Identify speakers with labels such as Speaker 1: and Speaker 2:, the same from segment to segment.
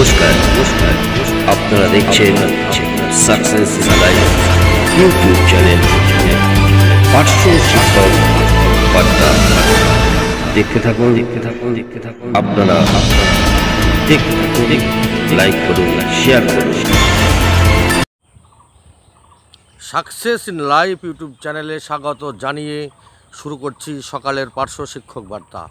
Speaker 1: নমস্কার আপনারা দেখছেন সাকসেস লাইফ ইউটিউব চ্যানেল পার্শ্ব শিক্ষক দেখতে থাকুন দেখতে থাকুন দেখতে থাকুন আপনারা দেখতে থাকুন লাইক করুন শেয়ার করুন সাকসেস ইন লাইফ ইউটিউব চ্যানেলে স্বাগত জানিয়ে শুরু করছি সকালের পার্শ্ব শিক্ষক বার্তা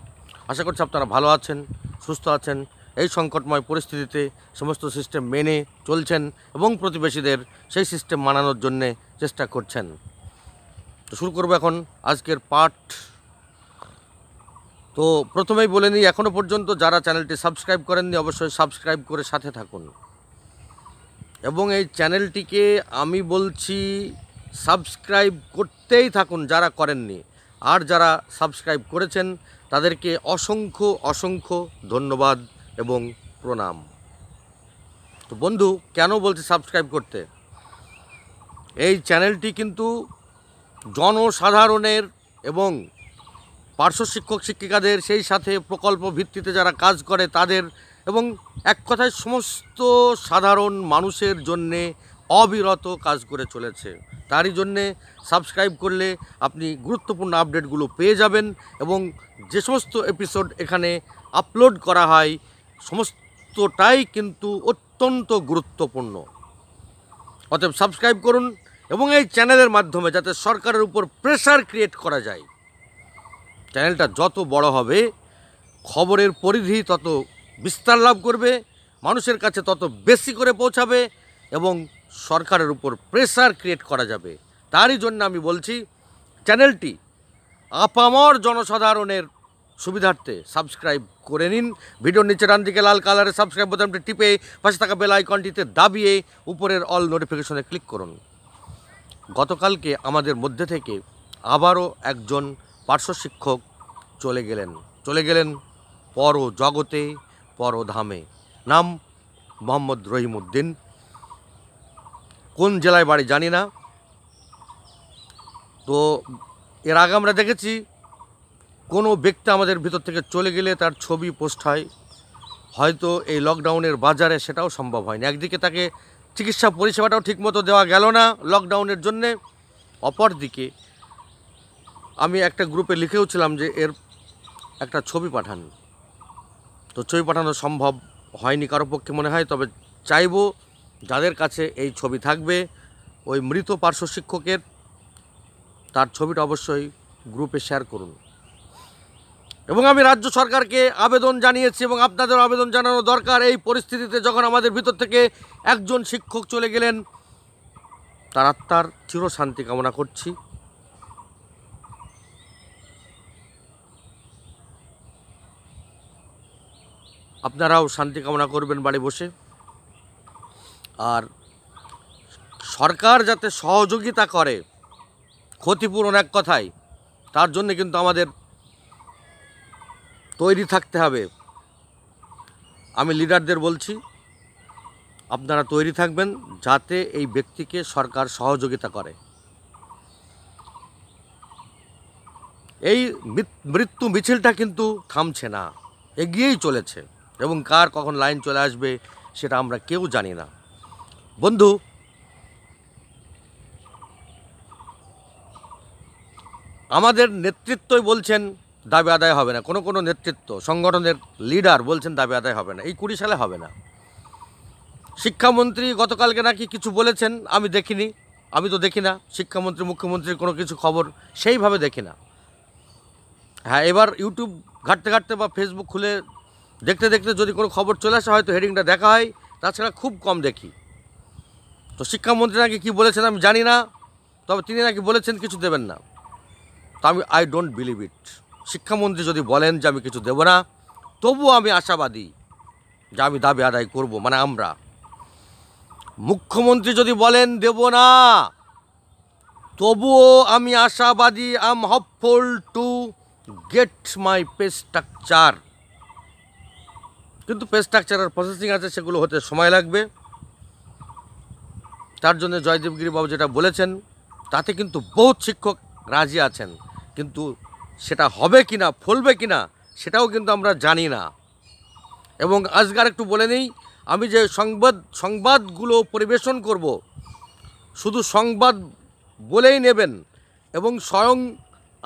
Speaker 1: আশা করছি আপনারা ভালো আছেন সুস্থ আছেন এই সংকটময় পরিস্থিতিতে সমস্ত সিস্টেম মেনে চলছেন এবং প্রতিবেশীদের সেই সিস্টেম মানানোর জন্যে চেষ্টা করছেন তো শুরু করবো এখন আজকের পাঠ তো প্রথমেই বলে নিই এখনও পর্যন্ত যারা চ্যানেলটি সাবস্ক্রাইব করেননি অবশ্যই সাবস্ক্রাইব করে সাথে থাকুন এবং এই চ্যানেলটিকে আমি বলছি সাবস্ক্রাইব করতেই থাকুন যারা করেননি আর যারা সাবস্ক্রাইব করেছেন তাদেরকে অসংখ্য অসংখ্য ধন্যবাদ এবং প্রণাম তো বন্ধু কেন বলছি সাবস্ক্রাইব করতে এই চ্যানেলটি কিন্তু জনসাধারণের এবং পার্শ্ব শিক্ষক শিক্ষিকাদের সেই সাথে প্রকল্প ভিত্তিতে যারা কাজ করে তাদের এবং এক কথায় সমস্ত সাধারণ মানুষের জন্যে অবিরত কাজ করে চলেছে তারই জন্যে সাবস্ক্রাইব করলে আপনি গুরুত্বপূর্ণ আপডেটগুলো পেয়ে যাবেন এবং যে সমস্ত এপিসোড এখানে আপলোড করা হয় সমস্তটাই কিন্তু অত্যন্ত গুরুত্বপূর্ণ অতএব সাবস্ক্রাইব করুন এবং এই চ্যানেলের মাধ্যমে যাতে সরকারের উপর প্রেশার ক্রিয়েট করা যায় চ্যানেলটা যত বড় হবে খবরের পরিধি তত বিস্তার লাভ করবে মানুষের কাছে তত বেশি করে পৌঁছাবে এবং সরকারের উপর প্রেশার ক্রিয়েট করা যাবে তারই জন্য আমি বলছি চ্যানেলটি আপামর জনসাধারণের সুবিধার্থে সাবস্ক্রাইব করে নিন ভিডিওর নিচে ডান দিকে লাল কালারের সাবস্ক্রাইব বোতামটি টিপে পাশে থাকা বেল আইকনটিতে দাবিয়ে উপরের অল নোটিফিকেশনে ক্লিক করুন গতকালকে আমাদের মধ্যে থেকে আবারও একজন পার্শ্ব শিক্ষক চলে গেলেন চলে গেলেন পর জগতে ধামে নাম মোহাম্মদ রহিমউদ্দিন কোন জেলায় বাড়ি জানি না তো এর আগে আমরা দেখেছি কোনো ব্যক্তি আমাদের ভিতর থেকে চলে গেলে তার ছবি পোস্ট হয় হয়তো এই লকডাউনের বাজারে সেটাও সম্ভব হয়নি একদিকে তাকে চিকিৎসা পরিষেবাটাও ঠিকমতো দেওয়া গেল না লকডাউনের জন্যে অপরদিকে আমি একটা গ্রুপে লিখেওছিলাম যে এর একটা ছবি পাঠান তো ছবি পাঠানো সম্ভব হয়নি কারো পক্ষে মনে হয় তবে চাইব যাদের কাছে এই ছবি থাকবে ওই মৃত পার্শ্ব শিক্ষকের তার ছবিটা অবশ্যই গ্রুপে শেয়ার করুন এবং আমি রাজ্য সরকারকে আবেদন জানিয়েছি এবং আপনাদের আবেদন জানানো দরকার এই পরিস্থিতিতে যখন আমাদের ভিতর থেকে একজন শিক্ষক চলে গেলেন তার আত্মার চিরশান্তি কামনা করছি আপনারাও শান্তি কামনা করবেন বাড়ি বসে আর সরকার যাতে সহযোগিতা করে ক্ষতিপূরণ এক কথায় তার জন্য কিন্তু আমাদের তৈরি থাকতে হবে আমি লিডারদের বলছি আপনারা তৈরি থাকবেন যাতে এই ব্যক্তিকে সরকার সহযোগিতা করে এই মৃত্যু মিছিলটা কিন্তু থামছে না এগিয়েই চলেছে এবং কার কখন লাইন চলে আসবে সেটা আমরা কেউ জানি না বন্ধু আমাদের নেতৃত্বই বলছেন দাবি আদায় হবে না কোনো কোনো নেতৃত্ব সংগঠনের লিডার বলছেন দাবি আদায় হবে না এই কুড়ি সালে হবে না শিক্ষামন্ত্রী গতকালকে নাকি কিছু বলেছেন আমি দেখিনি আমি তো দেখি না শিক্ষামন্ত্রী মুখ্যমন্ত্রীর কোনো কিছু খবর সেইভাবে দেখি না হ্যাঁ এবার ইউটিউব ঘাটতে ঘাটতে বা ফেসবুক খুলে দেখতে দেখতে যদি কোনো খবর চলে আসে হয়তো হেডিংটা দেখা হয় তাছাড়া খুব কম দেখি তো শিক্ষামন্ত্রী নাকি কী বলেছেন আমি জানি না তবে তিনি নাকি বলেছেন কিছু দেবেন না তা আমি আই ডোন্ট বিলিভ ইট শিক্ষামন্ত্রী যদি বলেন যে আমি কিছু দেব না তবুও আমি আশাবাদী যে আমি দাবি আদায় করব মানে আমরা মুখ্যমন্ত্রী যদি বলেন দেব না তবুও আমি আশাবাদী I'm hopeful to get my pay structure কিন্তু পে স্ট্রাকচারের প্রসেসিং আছে সেগুলো হতে সময় লাগবে তার জন্য জয়দেবগিরিবাবু যেটা বলেছেন তাতে কিন্তু বহুত শিক্ষক রাজি আছেন কিন্তু সেটা হবে কি না ফলবে কি না সেটাও কিন্তু আমরা জানি না এবং আজকার একটু বলে নিই আমি যে সংবাদ সংবাদগুলো পরিবেশন করব শুধু সংবাদ বলেই নেবেন এবং স্বয়ং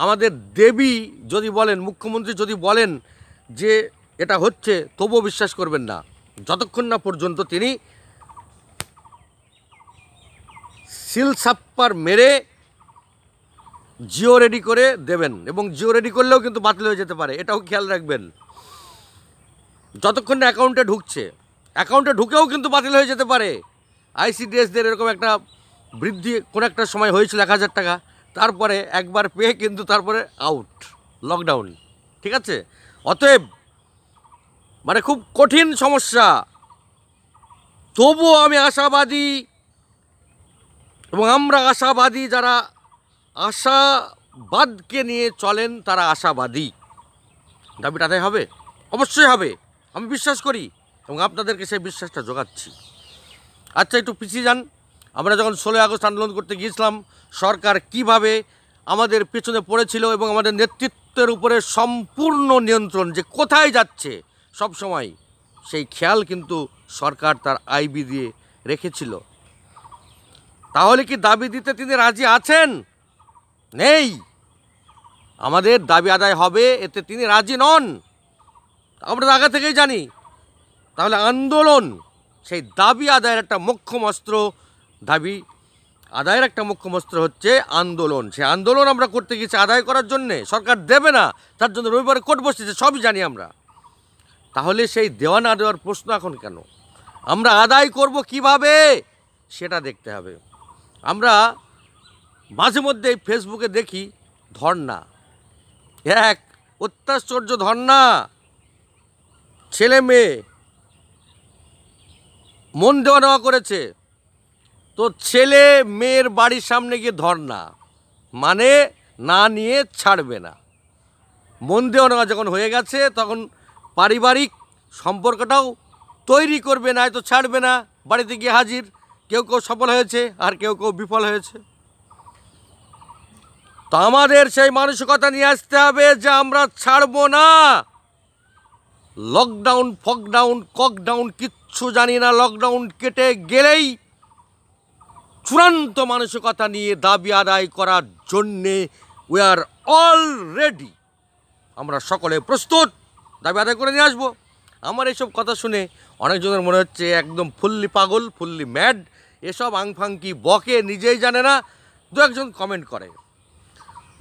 Speaker 1: আমাদের দেবী যদি বলেন মুখ্যমন্ত্রী যদি বলেন যে এটা হচ্ছে তবুও বিশ্বাস করবেন না যতক্ষণ না পর্যন্ত তিনি সিল সাপ্পার মেরে জিও রেডি করে দেবেন এবং জিও রেডি করলেও কিন্তু বাতিল হয়ে যেতে পারে এটাও খেয়াল রাখবেন যতক্ষণ না অ্যাকাউন্টে ঢুকছে অ্যাকাউন্টে ঢুকেও কিন্তু বাতিল হয়ে যেতে পারে আইসিডিএসদের এরকম একটা বৃদ্ধি কোনো একটা সময় হয়েছিল এক হাজার টাকা তারপরে একবার পেয়ে কিন্তু তারপরে আউট লকডাউন ঠিক আছে অতএব মানে খুব কঠিন সমস্যা তবুও আমি আশাবাদী এবং আমরা আশাবাদী যারা আশাবাদকে নিয়ে চলেন তারা আশাবাদী দাবিটাতে হবে অবশ্যই হবে আমি বিশ্বাস করি এবং আপনাদেরকে সেই বিশ্বাসটা জোগাচ্ছি আচ্ছা একটু পিছিয়ে যান আমরা যখন ষোলোই আগস্ট আন্দোলন করতে গিয়েছিলাম সরকার কিভাবে আমাদের পেছনে পড়েছিল এবং আমাদের নেতৃত্বের উপরে সম্পূর্ণ নিয়ন্ত্রণ যে কোথায় যাচ্ছে সব সময় সেই খেয়াল কিন্তু সরকার তার আইবি দিয়ে রেখেছিল তাহলে কি দাবি দিতে তিনি রাজি আছেন নেই আমাদের দাবি আদায় হবে এতে তিনি রাজি নন আমরা আগে থেকেই জানি তাহলে আন্দোলন সেই দাবি আদায়ের একটা মুখ্যম অস্ত্র দাবি আদায়ের একটা মুখ্যম অস্ত্র হচ্ছে আন্দোলন সে আন্দোলন আমরা করতে গেছি আদায় করার জন্যে সরকার দেবে না তার জন্য রবিবারে কোর্ট বসতেছে সবই জানি আমরা তাহলে সেই দেওয়া না দেওয়ার প্রশ্ন এখন কেন আমরা আদায় করব কিভাবে সেটা দেখতে হবে আমরা মাঝে মধ্যে এই ফেসবুকে দেখি ধর্না এক অত্যাশ্চর্য ধর্না ছেলে মেয়ে মন দেওয়া নেওয়া করেছে তো ছেলে মেয়ের বাড়ির সামনে গিয়ে ধর্না মানে না নিয়ে ছাড়বে না মন দেওয়া নেওয়া যখন হয়ে গেছে তখন পারিবারিক সম্পর্কটাও তৈরি করবে না হয়তো ছাড়বে না বাড়িতে গিয়ে হাজির কেউ কেউ সফল হয়েছে আর কেউ কেউ বিফল হয়েছে তো আমাদের সেই মানসিকতা নিয়ে আসতে হবে যে আমরা ছাড়বো না লকডাউন ফকডাউন ককডাউন কিচ্ছু জানি না লকডাউন কেটে গেলেই চূড়ান্ত মানসিকতা নিয়ে দাবি আদায় করার জন্যে উই আর অলরেডি আমরা সকলে প্রস্তুত দাবি আদায় করে নিয়ে আসবো আমার এইসব কথা শুনে অনেকজনের মনে হচ্ছে একদম ফুল্লি পাগল ফুল্লি ম্যাড এসব আংফাং কি বকে নিজেই জানে না দু একজন কমেন্ট করে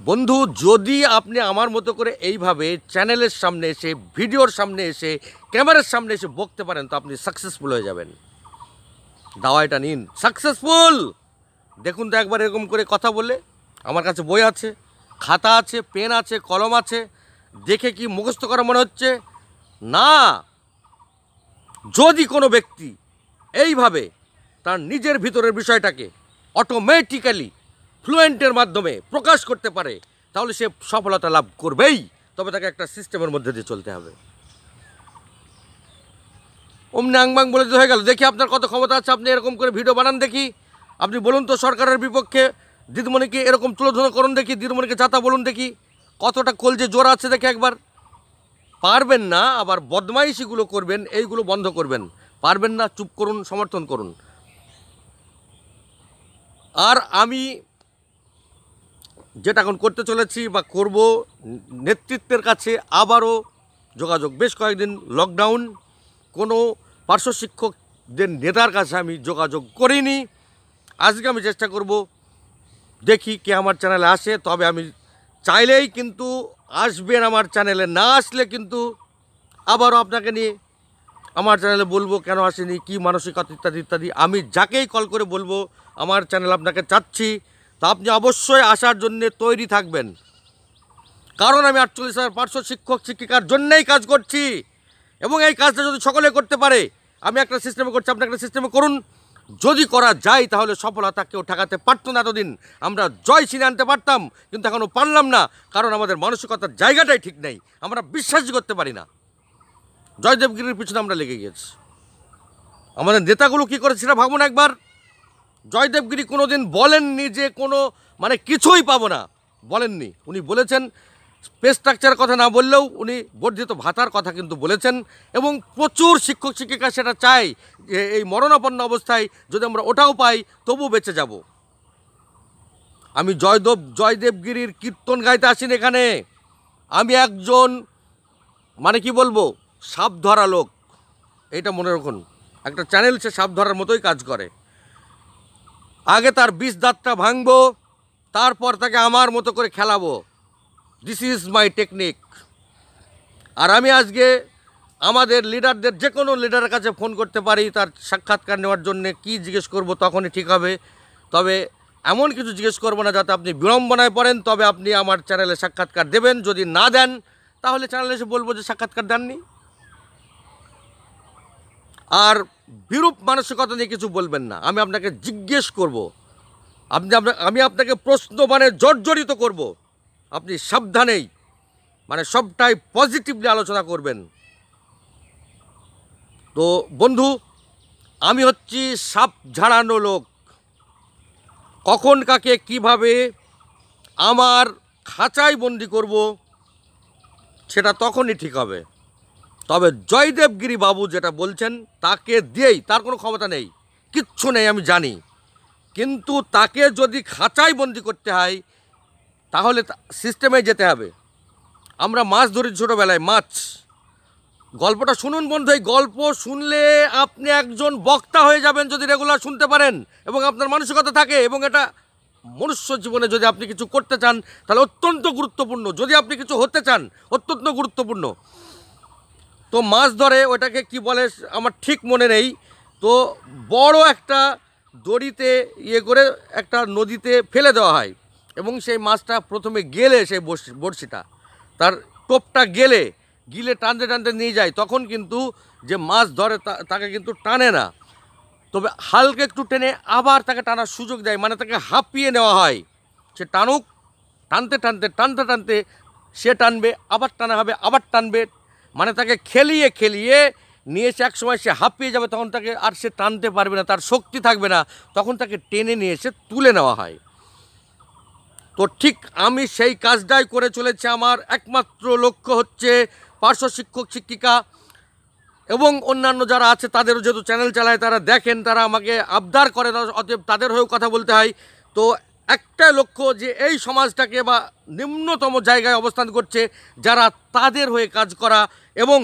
Speaker 1: বন্ধু যদি আপনি আমার মতো করে এইভাবে চ্যানেলের সামনে এসে ভিডিওর সামনে এসে ক্যামেরার সামনে এসে বকতে পারেন তো আপনি সাকসেসফুল হয়ে যাবেন দাওয়াইটা নিন সাকসেসফুল দেখুন তো একবার এরকম করে কথা বলে আমার কাছে বই আছে খাতা আছে পেন আছে কলম আছে দেখে কি মুখস্থ করা মনে হচ্ছে না যদি কোনো ব্যক্তি এইভাবে তার নিজের ভিতরের বিষয়টাকে অটোমেটিক্যালি ফ্লুয়েন্টের মাধ্যমে প্রকাশ করতে পারে তাহলে সে সফলতা লাভ করবেই তবে তাকে একটা সিস্টেমের মধ্যে দিয়ে চলতে হবে অমনি আংবাং বলে হয়ে গেল দেখি আপনার কত ক্ষমতা আছে আপনি এরকম করে ভিডিও বানান দেখি আপনি বলুন তো সরকারের বিপক্ষে দিদিমণিকে এরকম তুলোধনা করুন দেখি দিদিমণিকে চাতা বলুন দেখি কতটা কলজে জোর আছে দেখে একবার পারবেন না আবার বদমাইশিগুলো করবেন এইগুলো বন্ধ করবেন পারবেন না চুপ করুন সমর্থন করুন আর আমি যেটা এখন করতে চলেছি বা করব নেতৃত্বের কাছে আবারও যোগাযোগ বেশ কয়েকদিন লকডাউন কোনো পার্শ্ব শিক্ষকদের নেতার কাছে আমি যোগাযোগ করিনি আজকে আমি চেষ্টা করব দেখি কে আমার চ্যানেলে আসে তবে আমি চাইলেই কিন্তু আসবেন আমার চ্যানেলে না আসলে কিন্তু আবারও আপনাকে নিয়ে আমার চ্যানেলে বলবো কেন আসেনি কি মানসিকতা ইত্যাদি ইত্যাদি আমি যাকেই কল করে বলবো আমার চ্যানেল আপনাকে চাচ্ছি তা আপনি অবশ্যই আসার জন্যে তৈরি থাকবেন কারণ আমি আটচল্লিশ হাজার পাঁচশো শিক্ষক শিক্ষিকার জন্যেই কাজ করছি এবং এই কাজটা যদি সকলে করতে পারে আমি একটা সিস্টেমে করছি আপনি একটা সিস্টেমে করুন যদি করা যায় তাহলে সফলতা কেউ ঠেকাতে পারতো না এতদিন আমরা জয় ছিনে আনতে পারতাম কিন্তু এখনও পারলাম না কারণ আমাদের মানসিকতার জায়গাটাই ঠিক নেই আমরা বিশ্বাসই করতে পারি না জয়দেবগিরির পিছনে আমরা লেগে গেছি আমাদের নেতাগুলো কী করেছে সেটা ভাবুন একবার জয়দেবগিরি কোনো দিন বলেননি যে কোনো মানে কিছুই পাবো না বলেননি উনি বলেছেন পে স্ট্রাকচারের কথা না বললেও উনি বর্ধিত ভাতার কথা কিন্তু বলেছেন এবং প্রচুর শিক্ষক শিক্ষিকা সেটা চাই যে এই মরণাপন্ন অবস্থায় যদি আমরা ওটাও পাই তবু বেঁচে যাব আমি জয়দেব জয়দেবগিরির কীর্তন গাইতে আসিন এখানে আমি একজন মানে কি বলবো সাপ ধরা লোক এটা মনে রাখুন একটা চ্যানেল সে সাপ ধরার মতোই কাজ করে আগে তার বিষ দাঁতটা ভাঙবো তারপর তাকে আমার মতো করে খেলাবো দিস ইজ মাই টেকনিক আর আমি আজকে আমাদের লিডারদের যে কোনো লিডারের কাছে ফোন করতে পারি তার সাক্ষাৎকার নেওয়ার জন্য কি জিজ্ঞেস করব তখনই ঠিক হবে তবে এমন কিছু জিজ্ঞেস করব না যাতে আপনি বিড়ম্বনায় পড়েন তবে আপনি আমার চ্যানেলে সাক্ষাৎকার দেবেন যদি না দেন তাহলে চ্যানেলে এসে বলবো যে সাক্ষাৎকার দেননি আর বিরূপ মানসিকতা নিয়ে কিছু বলবেন না আমি আপনাকে জিজ্ঞেস করব। আপনি আমি আপনাকে প্রশ্ন মানে জর্জরিত করব। আপনি সাবধানেই মানে সবটাই পজিটিভলি আলোচনা করবেন তো বন্ধু আমি হচ্ছি সাপ ঝাড়ানো লোক কখন কাকে কিভাবে আমার খাঁচায় বন্দি করব সেটা তখনই ঠিক হবে তবে জয়দেবগিরি বাবু যেটা বলছেন তাকে দিয়েই তার কোনো ক্ষমতা নেই কিচ্ছু নেই আমি জানি কিন্তু তাকে যদি খাঁচাই বন্দি করতে হয় তাহলে সিস্টেমে যেতে হবে আমরা মাছ ধরি ছোটোবেলায় মাছ গল্পটা শুনুন বন্ধু এই গল্প শুনলে আপনি একজন বক্তা হয়ে যাবেন যদি রেগুলার শুনতে পারেন এবং আপনার মানসিকতা থাকে এবং এটা মনুষ্য জীবনে যদি আপনি কিছু করতে চান তাহলে অত্যন্ত গুরুত্বপূর্ণ যদি আপনি কিছু হতে চান অত্যন্ত গুরুত্বপূর্ণ তো মাছ ধরে ওটাকে কি বলে আমার ঠিক মনে নেই তো বড় একটা দড়িতে ইয়ে করে একটা নদীতে ফেলে দেওয়া হয় এবং সেই মাছটা প্রথমে গেলে সেই বড়শিটা তার টোপটা গেলে গিলে টানতে টানতে নিয়ে যায় তখন কিন্তু যে মাছ ধরে তাকে কিন্তু টানে না তবে হালকা একটু টেনে আবার তাকে টানার সুযোগ দেয় মানে তাকে হাঁপিয়ে নেওয়া হয় সে টানুক টানতে টানতে টানতে টানতে সে টানবে আবার টানা হবে আবার টানবে মানে তাকে খেলিয়ে খেলিয়ে নিয়ে এসে এক সময় সে হাঁপিয়ে যাবে তখন তাকে আর সে টানতে পারবে না তার শক্তি থাকবে না তখন তাকে টেনে নিয়ে এসে তুলে নেওয়া হয় তো ঠিক আমি সেই কাজটাই করে চলেছে আমার একমাত্র লক্ষ্য হচ্ছে পার্শ্ব শিক্ষক শিক্ষিকা এবং অন্যান্য যারা আছে তাদেরও যেহেতু চ্যানেল চালায় তারা দেখেন তারা আমাকে আবদার করে অতএব তাদের হয়েও কথা বলতে হয় তো একটা লক্ষ্য যে এই সমাজটাকে বা নিম্নতম জায়গায় অবস্থান করছে যারা তাদের হয়ে কাজ করা এবং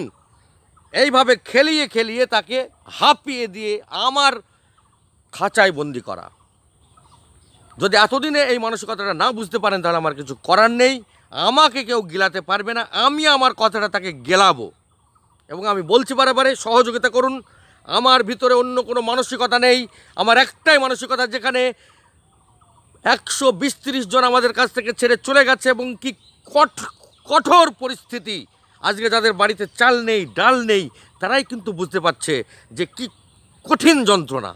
Speaker 1: এইভাবে খেলিয়ে খেলিয়ে তাকে হাঁপিয়ে দিয়ে আমার খাঁচায় বন্দি করা যদি এতদিনে এই মানসিকতাটা না বুঝতে পারেন তাহলে আমার কিছু করার নেই আমাকে কেউ গিলাতে পারবে না আমি আমার কথাটা তাকে গেলাবো এবং আমি বলছি বারে সহযোগিতা করুন আমার ভিতরে অন্য কোনো মানসিকতা নেই আমার একটাই মানসিকতা যেখানে একশো বিশ জন আমাদের কাছ থেকে ছেড়ে চলে গেছে এবং কি কঠোর পরিস্থিতি আজকে যাদের বাড়িতে চাল নেই ডাল নেই তারাই কিন্তু বুঝতে পারছে যে কি কঠিন যন্ত্রণা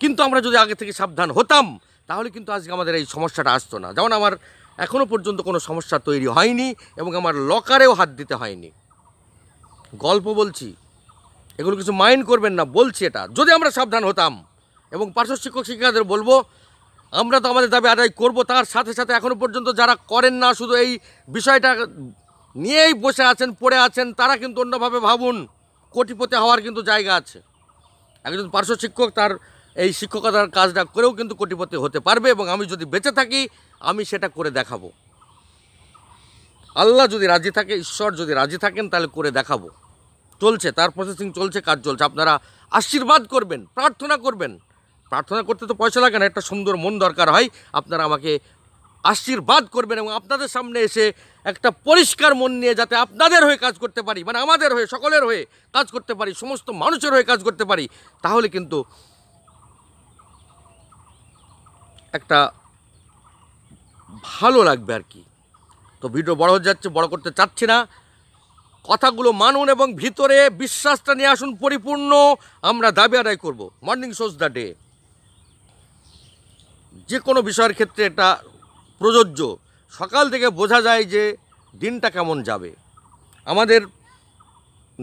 Speaker 1: কিন্তু আমরা যদি আগে থেকে সাবধান হতাম তাহলে কিন্তু আজকে আমাদের এই সমস্যাটা আসতো না যেমন আমার এখনও পর্যন্ত কোনো সমস্যা তৈরি হয়নি এবং আমার লকারেও হাত দিতে হয়নি গল্প বলছি এগুলো কিছু মাইন্ড করবেন না বলছি এটা যদি আমরা সাবধান হতাম এবং পার্শ্ব শিক্ষক শিক্ষিকাদের বলবো আমরা তো আমাদের দাবি আদায় করব তার সাথে সাথে এখনও পর্যন্ত যারা করেন না শুধু এই বিষয়টা নিয়েই বসে আছেন পড়ে আছেন তারা কিন্তু অন্যভাবে ভাবুন কোটিপতি হওয়ার কিন্তু জায়গা আছে একজন পার্শ্ব শিক্ষক তার এই শিক্ষকতার কাজটা করেও কিন্তু কোটিপতি হতে পারবে এবং আমি যদি বেঁচে থাকি আমি সেটা করে দেখাবো আল্লাহ যদি রাজি থাকে ঈশ্বর যদি রাজি থাকেন তাহলে করে দেখাবো চলছে তার প্রসেসিং চলছে কাজ চলছে আপনারা আশীর্বাদ করবেন প্রার্থনা করবেন প্রার্থনা করতে তো পয়সা লাগে না একটা সুন্দর মন দরকার হয় আপনারা আমাকে আশীর্বাদ করবেন এবং আপনাদের সামনে এসে একটা পরিষ্কার মন নিয়ে যাতে আপনাদের হয়ে কাজ করতে পারি মানে আমাদের হয়ে সকলের হয়ে কাজ করতে পারি সমস্ত মানুষের হয়ে কাজ করতে পারি তাহলে কিন্তু একটা ভালো লাগবে আর কি তো ভিডিও বড় হয়ে যাচ্ছে বড় করতে চাচ্ছি না কথাগুলো মানুন এবং ভিতরে বিশ্বাসটা নিয়ে আসুন পরিপূর্ণ আমরা দাবি আদায় করবো মর্নিং শোজ দ্য ডে যে কোনো বিষয়ের ক্ষেত্রে এটা প্রযোজ্য সকাল থেকে বোঝা যায় যে দিনটা কেমন যাবে আমাদের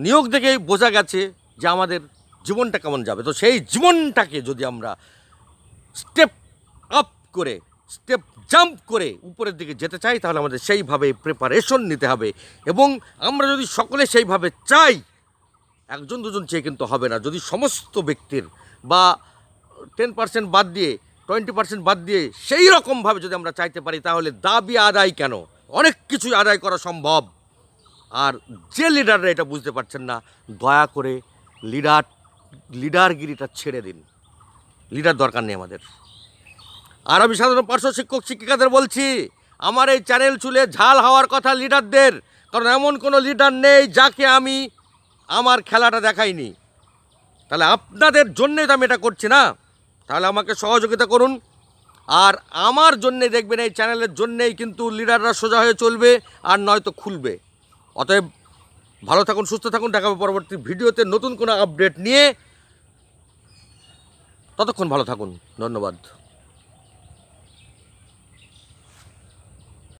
Speaker 1: নিয়োগ থেকেই বোঝা গেছে যে আমাদের জীবনটা কেমন যাবে তো সেই জীবনটাকে যদি আমরা স্টেপ আপ করে স্টেপ জাম্প করে উপরের দিকে যেতে চাই তাহলে আমাদের সেইভাবে প্রিপারেশন নিতে হবে এবং আমরা যদি সকলে সেইভাবে চাই একজন দুজন চেয়ে কিন্তু হবে না যদি সমস্ত ব্যক্তির বা টেন পার্সেন্ট বাদ দিয়ে টোয়েন্টি পার্সেন্ট বাদ দিয়ে সেই রকমভাবে যদি আমরা চাইতে পারি তাহলে দাবি আদায় কেন অনেক কিছুই আদায় করা সম্ভব আর যে লিডাররা এটা বুঝতে পারছেন না দয়া করে লিডার লিডারগিরিটা ছেড়ে দিন লিডার দরকার নেই আমাদের আর আমি সাধারণ পার্শ্ব শিক্ষক শিক্ষিকাদের বলছি আমার এই চ্যানেল চুলে ঝাল হওয়ার কথা লিডারদের কারণ এমন কোনো লিডার নেই যাকে আমি আমার খেলাটা দেখাইনি তাহলে আপনাদের জন্যই তো আমি এটা করছি না তাহলে আমাকে সহযোগিতা করুন আর আমার জন্যে দেখবেন এই চ্যানেলের জন্যেই কিন্তু লিডাররা সোজা হয়ে চলবে আর নয়তো খুলবে অতএব ভালো থাকুন সুস্থ থাকুন দেখাবো পরবর্তী ভিডিওতে নতুন কোনো আপডেট নিয়ে ততক্ষণ ভালো থাকুন ধন্যবাদ